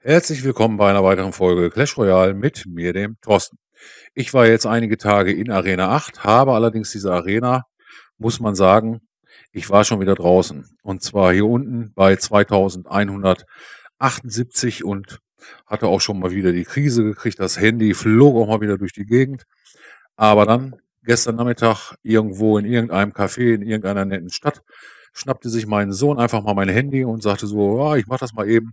Herzlich willkommen bei einer weiteren Folge Clash Royale mit mir, dem Thorsten. Ich war jetzt einige Tage in Arena 8, habe allerdings diese Arena, muss man sagen, ich war schon wieder draußen. Und zwar hier unten bei 2100 78 und hatte auch schon mal wieder die Krise gekriegt. Das Handy flog auch mal wieder durch die Gegend. Aber dann gestern Nachmittag irgendwo in irgendeinem Café in irgendeiner netten Stadt schnappte sich mein Sohn einfach mal mein Handy und sagte so, oh, ich mach das mal eben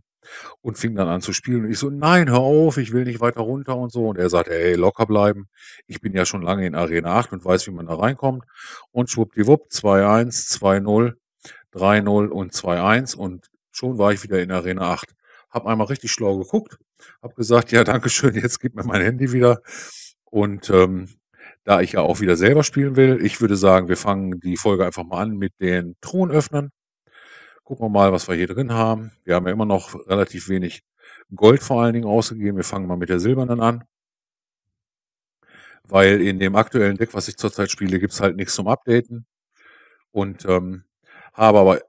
und fing dann an zu spielen. Und ich so, nein, hör auf, ich will nicht weiter runter und so. Und er sagte, ey, locker bleiben. Ich bin ja schon lange in Arena 8 und weiß, wie man da reinkommt. Und schwuppdiwupp, 2-1, 2-0, 3-0 und 2-1 und schon war ich wieder in Arena 8 habe einmal richtig schlau geguckt, habe gesagt, ja, Dankeschön, jetzt gib mir mein Handy wieder. Und ähm, da ich ja auch wieder selber spielen will, ich würde sagen, wir fangen die Folge einfach mal an mit den Thronöffnern. Gucken wir mal, was wir hier drin haben. Wir haben ja immer noch relativ wenig Gold vor allen Dingen ausgegeben. Wir fangen mal mit der silbernen an. Weil in dem aktuellen Deck, was ich zurzeit spiele, gibt es halt nichts zum Updaten. Und ähm, habe aber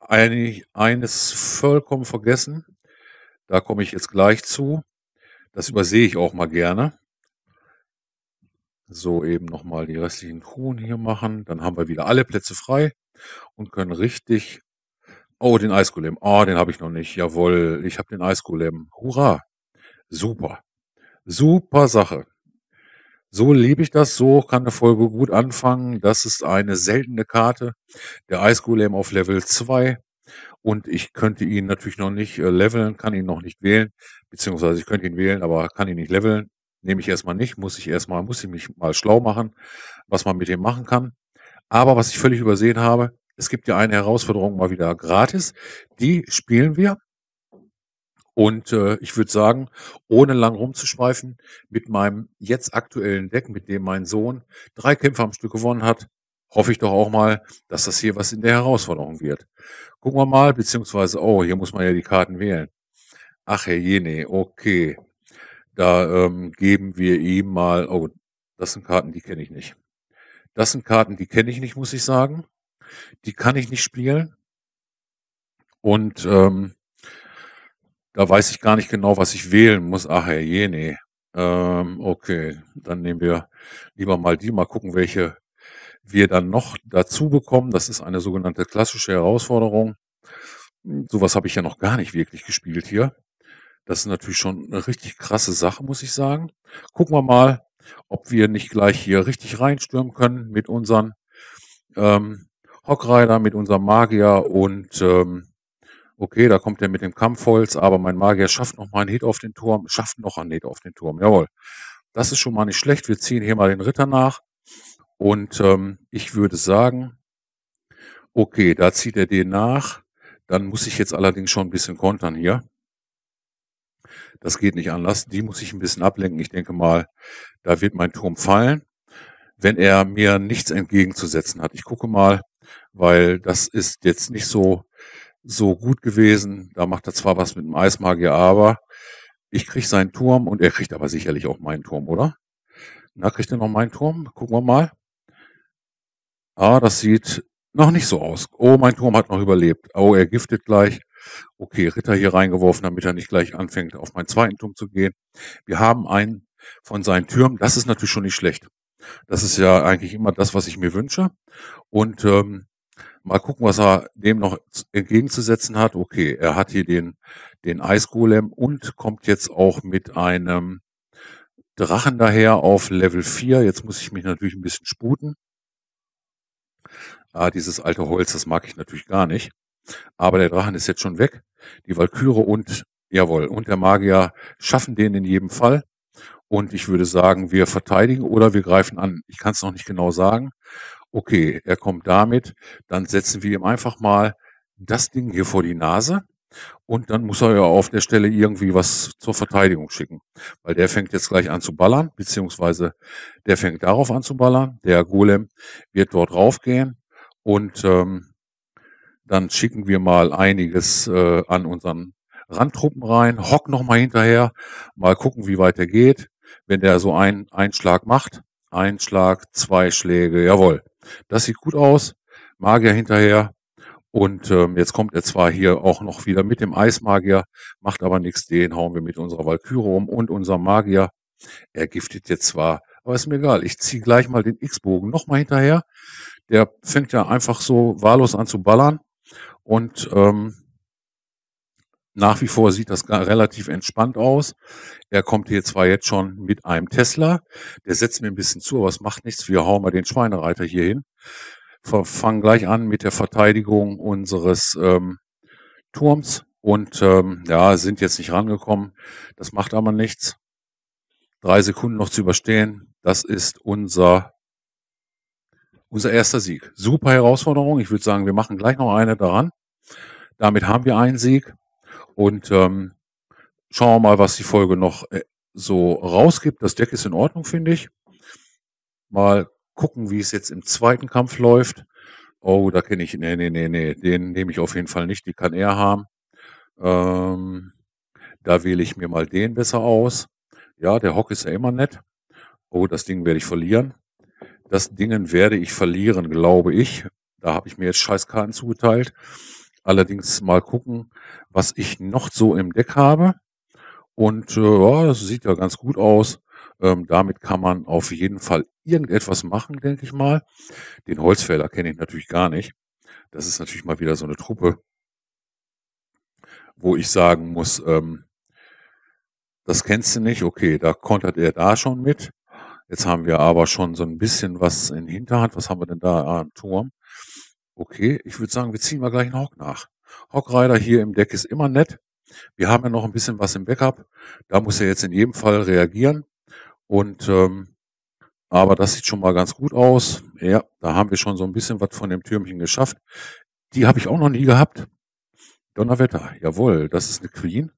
eigentlich eines vollkommen vergessen. Da komme ich jetzt gleich zu. Das übersehe ich auch mal gerne. So, eben nochmal die restlichen Kuhn hier machen. Dann haben wir wieder alle Plätze frei und können richtig... Oh, den Eisgolem. Ah, oh, den habe ich noch nicht. Jawohl, ich habe den Eisgolem. Hurra. Super. Super Sache. So liebe ich das, so kann eine Folge gut anfangen. Das ist eine seltene Karte. Der Eisgolem auf Level 2 und ich könnte ihn natürlich noch nicht äh, leveln, kann ihn noch nicht wählen, beziehungsweise ich könnte ihn wählen, aber kann ihn nicht leveln. Nehme ich erstmal nicht, muss ich erstmal, muss ich mich mal schlau machen, was man mit dem machen kann. Aber was ich völlig übersehen habe, es gibt ja eine Herausforderung mal wieder gratis. Die spielen wir. Und äh, ich würde sagen, ohne lang rumzuschweifen, mit meinem jetzt aktuellen Deck, mit dem mein Sohn drei Kämpfe am Stück gewonnen hat, hoffe ich doch auch mal, dass das hier was in der Herausforderung wird. Gucken wir mal, beziehungsweise, oh, hier muss man ja die Karten wählen. Ach, Herr Jene, okay. Da ähm, geben wir ihm mal, oh, das sind Karten, die kenne ich nicht. Das sind Karten, die kenne ich nicht, muss ich sagen. Die kann ich nicht spielen. Und ähm, da weiß ich gar nicht genau, was ich wählen muss. Ach, Herr Jene. Ähm, okay, dann nehmen wir lieber mal die, mal gucken, welche wir dann noch dazu bekommen. Das ist eine sogenannte klassische Herausforderung. Hm, sowas habe ich ja noch gar nicht wirklich gespielt hier. Das ist natürlich schon eine richtig krasse Sache, muss ich sagen. Gucken wir mal, ob wir nicht gleich hier richtig reinstürmen können mit unseren ähm, Hockrider, mit unserem Magier und ähm, okay, da kommt er mit dem Kampfholz, aber mein Magier schafft noch mal einen Hit auf den Turm, schafft noch einen Hit auf den Turm, jawohl. Das ist schon mal nicht schlecht. Wir ziehen hier mal den Ritter nach. Und ähm, ich würde sagen, okay, da zieht er den nach. Dann muss ich jetzt allerdings schon ein bisschen kontern hier. Das geht nicht anders. Die muss ich ein bisschen ablenken. Ich denke mal, da wird mein Turm fallen, wenn er mir nichts entgegenzusetzen hat. Ich gucke mal, weil das ist jetzt nicht so, so gut gewesen. Da macht er zwar was mit dem Eismagier, aber ich kriege seinen Turm und er kriegt aber sicherlich auch meinen Turm, oder? Na, kriegt er noch meinen Turm? Gucken wir mal. Ah, das sieht noch nicht so aus. Oh, mein Turm hat noch überlebt. Oh, er giftet gleich. Okay, Ritter hier reingeworfen, damit er nicht gleich anfängt, auf meinen zweiten Turm zu gehen. Wir haben einen von seinen Türmen. Das ist natürlich schon nicht schlecht. Das ist ja eigentlich immer das, was ich mir wünsche. Und ähm, mal gucken, was er dem noch entgegenzusetzen hat. Okay, er hat hier den, den Eisgolem und kommt jetzt auch mit einem Drachen daher auf Level 4. Jetzt muss ich mich natürlich ein bisschen sputen. Ah, dieses alte Holz, das mag ich natürlich gar nicht. Aber der Drachen ist jetzt schon weg. Die Walküre und, jawohl, und der Magier schaffen den in jedem Fall. Und ich würde sagen, wir verteidigen oder wir greifen an. Ich kann es noch nicht genau sagen. Okay, er kommt damit. Dann setzen wir ihm einfach mal das Ding hier vor die Nase. Und dann muss er ja auf der Stelle irgendwie was zur Verteidigung schicken. Weil der fängt jetzt gleich an zu ballern, beziehungsweise der fängt darauf an zu ballern. Der Golem wird dort raufgehen und ähm, dann schicken wir mal einiges äh, an unseren Randtruppen rein. Hock nochmal hinterher, mal gucken, wie weit er geht. Wenn der so einen, einen Schlag macht, ein Schlag, zwei Schläge, jawohl. Das sieht gut aus. Magier hinterher, und ähm, jetzt kommt er zwar hier auch noch wieder mit dem Eismagier, macht aber nichts, den hauen wir mit unserer Valkyrie um und unser Magier. Er giftet jetzt zwar, aber ist mir egal, ich ziehe gleich mal den X-Bogen nochmal hinterher. Der fängt ja einfach so wahllos an zu ballern und ähm, nach wie vor sieht das relativ entspannt aus. Er kommt hier zwar jetzt schon mit einem Tesla, der setzt mir ein bisschen zu, aber es macht nichts. Wir hauen mal den Schweinereiter hier hin fangen gleich an mit der Verteidigung unseres ähm, Turms und ähm, ja, sind jetzt nicht rangekommen. Das macht aber nichts. Drei Sekunden noch zu überstehen, das ist unser, unser erster Sieg. Super Herausforderung. Ich würde sagen, wir machen gleich noch eine daran. Damit haben wir einen Sieg und ähm, schauen wir mal, was die Folge noch äh, so rausgibt. Das Deck ist in Ordnung, finde ich. Mal gucken, wie es jetzt im zweiten Kampf läuft. Oh, da kenne ich, nee, nee, nee, nee, den nehme ich auf jeden Fall nicht, die kann er haben. Ähm, da wähle ich mir mal den besser aus. Ja, der Hock ist ja immer nett. Oh, das Ding werde ich verlieren. Das Dingen werde ich verlieren, glaube ich. Da habe ich mir jetzt Scheißkarten zugeteilt. Allerdings mal gucken, was ich noch so im Deck habe. Und äh, ja, das sieht ja ganz gut aus. Ähm, damit kann man auf jeden Fall irgendetwas machen, denke ich mal. Den Holzfäller kenne ich natürlich gar nicht. Das ist natürlich mal wieder so eine Truppe, wo ich sagen muss, ähm, das kennst du nicht, okay, da kontert er da schon mit. Jetzt haben wir aber schon so ein bisschen was in Hinterhand. Was haben wir denn da? am Turm. Okay, ich würde sagen, wir ziehen mal gleich einen Hock nach. Hockreiter hier im Deck ist immer nett. Wir haben ja noch ein bisschen was im Backup. Da muss er jetzt in jedem Fall reagieren. Und ähm, aber das sieht schon mal ganz gut aus. Ja, da haben wir schon so ein bisschen was von dem Türmchen geschafft. Die habe ich auch noch nie gehabt. Donnerwetter, jawohl, das ist eine Queen,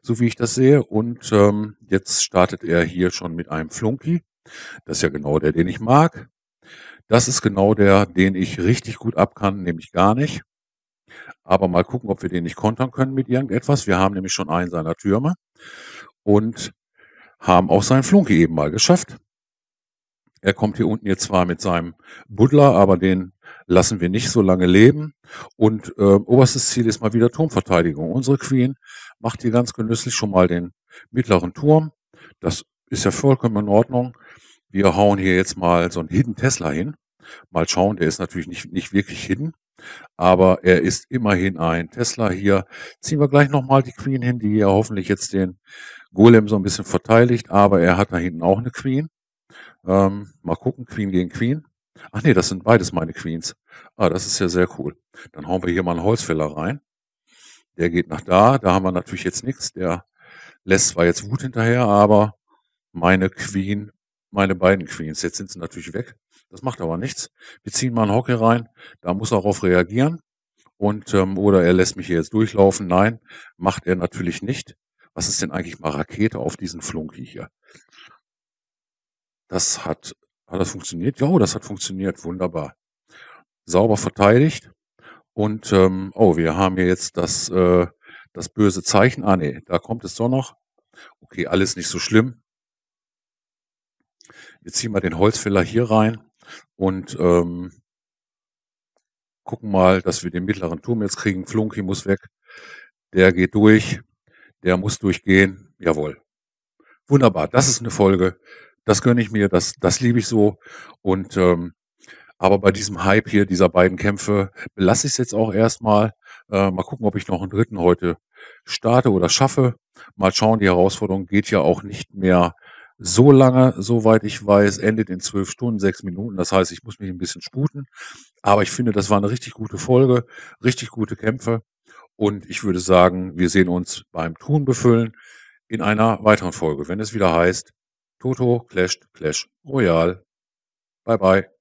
so wie ich das sehe. Und ähm, jetzt startet er hier schon mit einem Flunky. Das ist ja genau der, den ich mag. Das ist genau der, den ich richtig gut ab kann, nämlich gar nicht. Aber mal gucken, ob wir den nicht kontern können mit irgendetwas. Wir haben nämlich schon einen seiner Türme und haben auch seinen Flunky eben mal geschafft. Er kommt hier unten jetzt zwar mit seinem Buddler, aber den lassen wir nicht so lange leben. Und äh, oberstes Ziel ist mal wieder Turmverteidigung. Unsere Queen macht hier ganz genüsslich schon mal den mittleren Turm. Das ist ja vollkommen in Ordnung. Wir hauen hier jetzt mal so einen Hidden Tesla hin. Mal schauen, der ist natürlich nicht, nicht wirklich hidden, aber er ist immerhin ein Tesla hier. Ziehen wir gleich nochmal die Queen hin, die ja hoffentlich jetzt den Golem so ein bisschen verteidigt, aber er hat da hinten auch eine Queen. Ähm, mal gucken, Queen gegen Queen. Ach nee, das sind beides meine Queens. Ah, das ist ja sehr cool. Dann hauen wir hier mal einen Holzfäller rein. Der geht nach da. Da haben wir natürlich jetzt nichts. Der lässt zwar jetzt Wut hinterher, aber meine Queen, meine beiden Queens, jetzt sind sie natürlich weg. Das macht aber nichts. Wir ziehen mal einen Hockey rein. Da muss er darauf reagieren. Und, ähm, oder er lässt mich hier jetzt durchlaufen. Nein, macht er natürlich nicht. Was ist denn eigentlich mal Rakete auf diesen Flunky hier? Das hat, hat das funktioniert? Ja, das hat funktioniert. Wunderbar. Sauber verteidigt. Und ähm, oh, wir haben hier jetzt das, äh, das böse Zeichen. Ah nee, da kommt es doch noch. Okay, alles nicht so schlimm. Jetzt ziehen wir den Holzfäller hier rein und ähm, gucken mal, dass wir den mittleren Turm jetzt kriegen. Flunky muss weg. Der geht durch. Der muss durchgehen. Jawohl. Wunderbar. Das ist eine Folge. Das gönne ich mir, das, das liebe ich so. Und ähm, aber bei diesem Hype hier dieser beiden Kämpfe belasse ich es jetzt auch erstmal. Äh, mal gucken, ob ich noch einen dritten heute starte oder schaffe. Mal schauen, die Herausforderung geht ja auch nicht mehr so lange, soweit ich weiß, endet in zwölf Stunden, sechs Minuten. Das heißt, ich muss mich ein bisschen sputen. Aber ich finde, das war eine richtig gute Folge, richtig gute Kämpfe. Und ich würde sagen, wir sehen uns beim Tun befüllen in einer weiteren Folge, wenn es wieder heißt, Toto clasht Clash Royale. Bye bye.